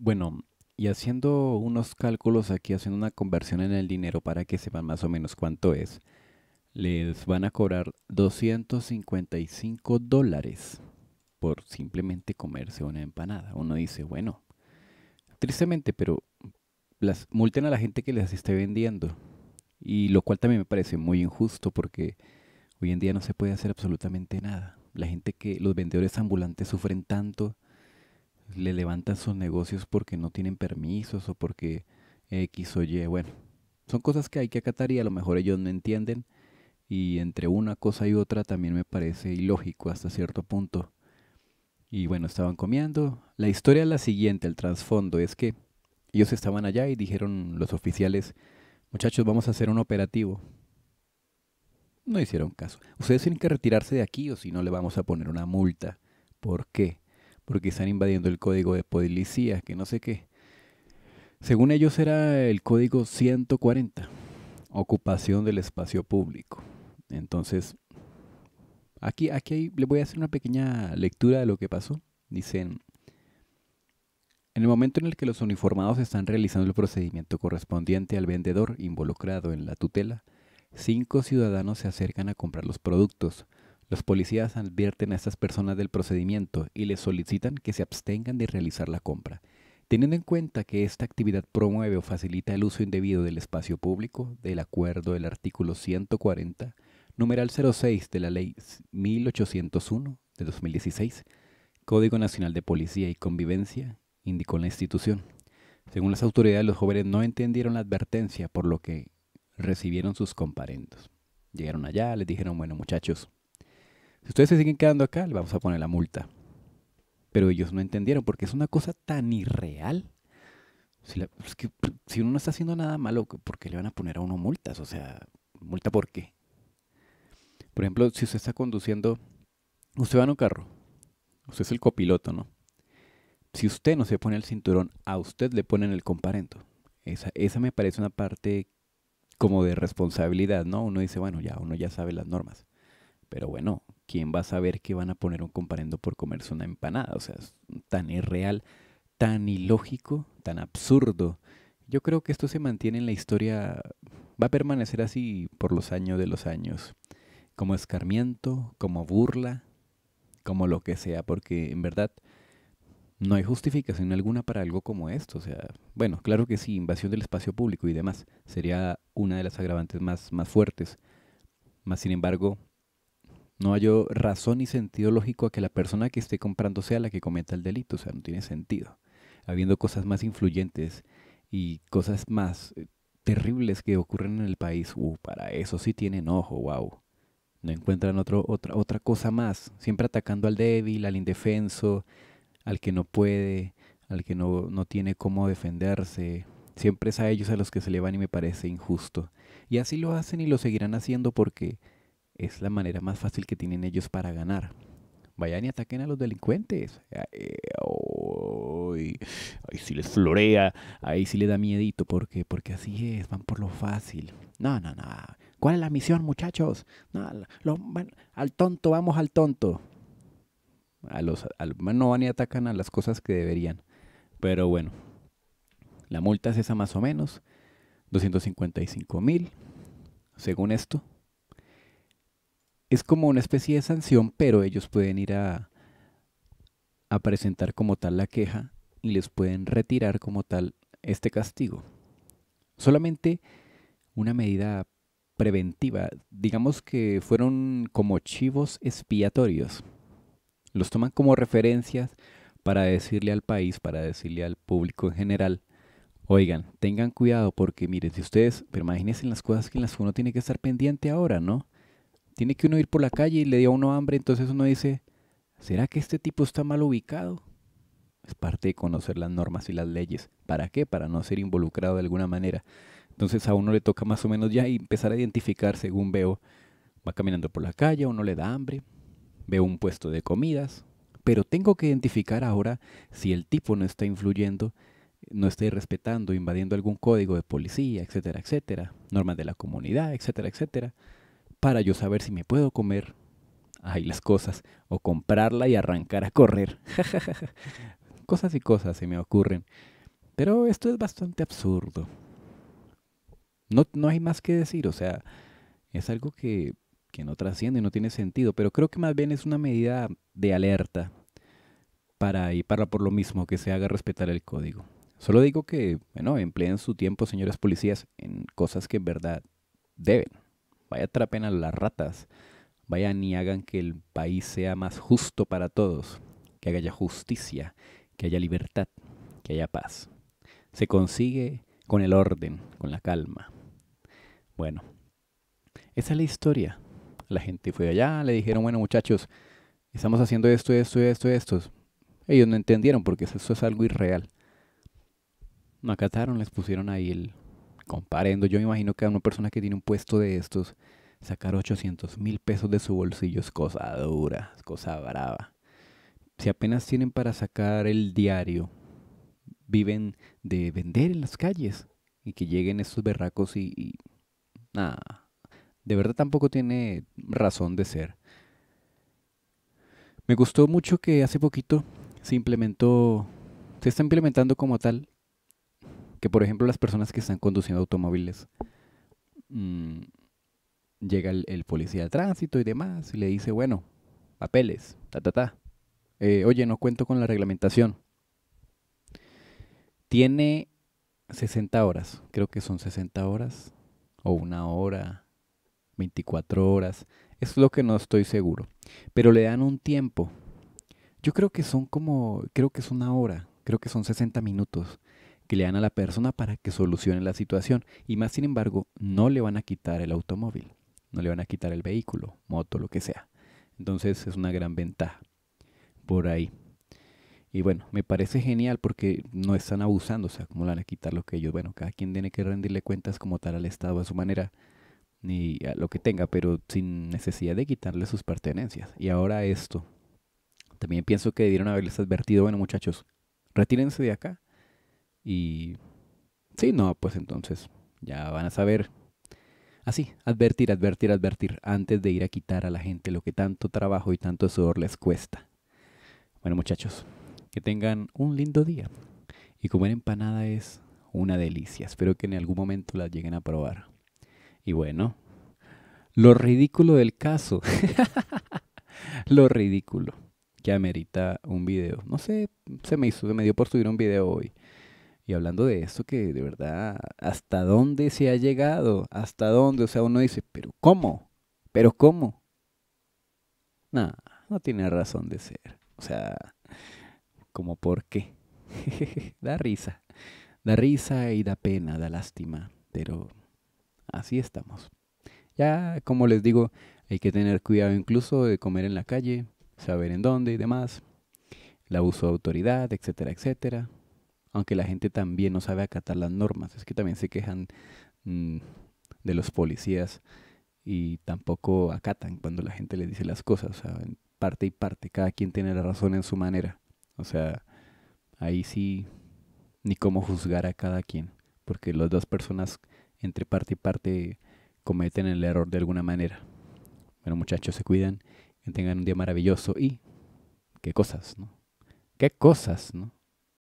Bueno, y haciendo unos cálculos aquí, haciendo una conversión en el dinero para que sepan más o menos cuánto es, les van a cobrar 255 dólares por simplemente comerse una empanada. Uno dice, bueno, tristemente, pero las multen a la gente que les esté vendiendo. Y lo cual también me parece muy injusto porque hoy en día no se puede hacer absolutamente nada. La gente que, los vendedores ambulantes sufren tanto le levantan sus negocios porque no tienen permisos o porque X o Y. Bueno, son cosas que hay que acatar y a lo mejor ellos no entienden. Y entre una cosa y otra también me parece ilógico hasta cierto punto. Y bueno, estaban comiendo. La historia es la siguiente, el trasfondo es que ellos estaban allá y dijeron los oficiales, muchachos, vamos a hacer un operativo. No hicieron caso. Ustedes tienen que retirarse de aquí o si no le vamos a poner una multa. ¿Por qué? porque están invadiendo el código de policía, que no sé qué. Según ellos era el código 140, ocupación del espacio público. Entonces, aquí, aquí les voy a hacer una pequeña lectura de lo que pasó. Dicen, en el momento en el que los uniformados están realizando el procedimiento correspondiente al vendedor involucrado en la tutela, cinco ciudadanos se acercan a comprar los productos, los policías advierten a estas personas del procedimiento y les solicitan que se abstengan de realizar la compra. Teniendo en cuenta que esta actividad promueve o facilita el uso indebido del espacio público, del acuerdo del artículo 140, numeral 06 de la Ley 1801 de 2016, Código Nacional de Policía y Convivencia, indicó la institución. Según las autoridades, los jóvenes no entendieron la advertencia, por lo que recibieron sus comparendos. Llegaron allá, les dijeron, bueno muchachos, si ustedes se siguen quedando acá, le vamos a poner la multa. Pero ellos no entendieron porque es una cosa tan irreal. Si, uno no está haciendo nada malo, ¿por qué le van a poner a uno multas? O sea, ¿multa por qué? Por ejemplo, si usted está conduciendo, usted va en un carro, usted es el copiloto, ¿no? Si usted no se pone el cinturón, a usted le ponen el comparento. Esa, esa me parece una parte como de responsabilidad, ¿no? Uno dice, bueno, ya, uno ya sabe las normas. Pero bueno, ¿quién va a saber que van a poner un comparendo por comerse una empanada? O sea, es tan irreal, tan ilógico, tan absurdo. Yo creo que esto se mantiene en la historia, va a permanecer así por los años de los años, como escarmiento, como burla, como lo que sea, porque en verdad no hay justificación alguna para algo como esto. O sea, bueno, claro que sí, invasión del espacio público y demás sería una de las agravantes más, más fuertes. Mas, sin embargo, no hay razón ni sentido lógico a que la persona que esté comprando sea la que cometa el delito, o sea, no tiene sentido. Habiendo cosas más influyentes y cosas más eh, terribles que ocurren en el país, uh, para eso sí tienen ojo, wow. No encuentran otro, otra, otra cosa más, siempre atacando al débil, al indefenso, al que no puede, al que no, no tiene cómo defenderse. Siempre es a ellos a los que se le van y me parece injusto. Y así lo hacen y lo seguirán haciendo porque es la manera más fácil que tienen ellos para ganar. Vayan y ataquen a los delincuentes. Eh, ahí sí les florea, ahí sí les da miedito, porque, porque así es, van por lo fácil. No, no, no. ¿Cuál es la misión, muchachos? al tonto, vamos al tonto. A los, no van y atacan a las cosas que deberían. Pero bueno, la multa es esa más o menos. 255 mil, según esto es como una especie de sanción, pero ellos pueden ir a, presentar como tal la queja y les pueden retirar como tal este castigo. Solamente una medida preventiva, digamos que fueron como chivos expiatorios. Los toman como referencias para decirle al país, para decirle al público en general, oigan, tengan cuidado porque miren, si ustedes, pero imagínense las cosas que en las que uno tiene que estar pendiente ahora, ¿no? tiene que uno ir por la calle y le dio a uno hambre, entonces uno dice, ¿será que este tipo está mal ubicado? Es parte de conocer las normas y las leyes. ¿Para qué? Para no ser involucrado de alguna manera. Entonces a uno le toca más o menos ya empezar a identificar según veo. Va caminando por la calle, a uno le da hambre, veo un puesto de comidas, pero tengo que identificar ahora si el tipo no está influyendo, no está respetando, invadiendo algún código de policía, etcétera, etcétera, normas de la comunidad, etcétera, etcétera para yo saber si me puedo comer. Ay, las cosas. O comprarla y arrancar a correr. cosas y cosas se me ocurren. Pero esto es bastante absurdo. No, no hay más que decir, o sea, es algo que, que no trasciende, no tiene sentido, pero creo que más bien es una medida de alerta para y para por lo mismo que se haga respetar el código. Solo digo que, bueno, empleen su tiempo, señores policías, en cosas que en verdad deben. Vaya atrapen a las ratas. Vayan y hagan que el país sea más justo para todos. Que haya justicia, que haya libertad, que haya paz. Se consigue con el orden, con la calma. Bueno, esa es la historia. La gente fue allá, le dijeron, bueno muchachos, estamos haciendo esto, esto, esto, esto. Ellos no entendieron porque eso es algo irreal. No acataron, les pusieron ahí el, comparendo, yo me imagino que a una persona que tiene un puesto de estos, sacar 800 mil pesos de su bolsillo es cosa dura, es cosa brava. Si apenas tienen para sacar el diario, viven de vender en las calles y que lleguen estos berracos y, y nada. De verdad tampoco tiene razón de ser. Me gustó mucho que hace poquito se implementó, se está implementando como tal que por ejemplo las personas que están conduciendo automóviles, mm, llega el, policía de tránsito y demás y le dice, bueno, papeles, ta, ta, ta. Eh, oye, no cuento con la reglamentación. Tiene 60 horas, creo que son 60 horas, o una hora, 24 horas, es lo que no estoy seguro. Pero le dan un tiempo. Yo creo que son como, creo que es una hora, creo que son 60 minutos que le dan a la persona para que solucione la situación. Y más sin embargo, no le van a quitar el automóvil, no le van a quitar el vehículo, moto, lo que sea. Entonces es una gran ventaja por ahí. Y bueno, me parece genial porque no están abusando, o sea, cómo le van a quitar lo que ellos, bueno, cada quien tiene que rendirle cuentas como tal al Estado a su manera ni a lo que tenga, pero sin necesidad de quitarle sus pertenencias. Y ahora esto, también pienso que debieron haberles advertido, bueno muchachos, retírense de acá, y sí, no, pues entonces ya van a saber. Así, advertir, advertir, advertir, antes de ir a quitar a la gente lo que tanto trabajo y tanto sudor les cuesta. Bueno muchachos, que tengan un lindo día. Y comer empanada es una delicia. Espero que en algún momento la lleguen a probar. Y bueno, lo ridículo del caso. lo ridículo que amerita un video. No sé, se me hizo, se me dio por subir un video hoy. Y hablando de esto que de verdad, ¿hasta dónde se ha llegado? ¿Hasta dónde? O sea, uno dice, pero ¿cómo? ¿Pero cómo? No, no tiene razón de ser. O sea, como por qué. da risa. Da risa y da pena, da lástima. Pero así estamos. Ya, como les digo, hay que tener cuidado incluso de comer en la calle, saber en dónde y demás. El abuso de autoridad, etcétera, etcétera aunque la gente también no sabe acatar las normas. Es que también se quejan mm, de los policías y tampoco acatan cuando la gente les dice las cosas. O sea, parte y parte, cada quien tiene la razón en su manera. O sea, ahí sí, ni cómo juzgar a cada quien, porque las dos personas entre parte y parte cometen el error de alguna manera. Bueno, muchachos, se cuidan, que tengan un día maravilloso y qué cosas, ¿no? ¿Qué cosas, no?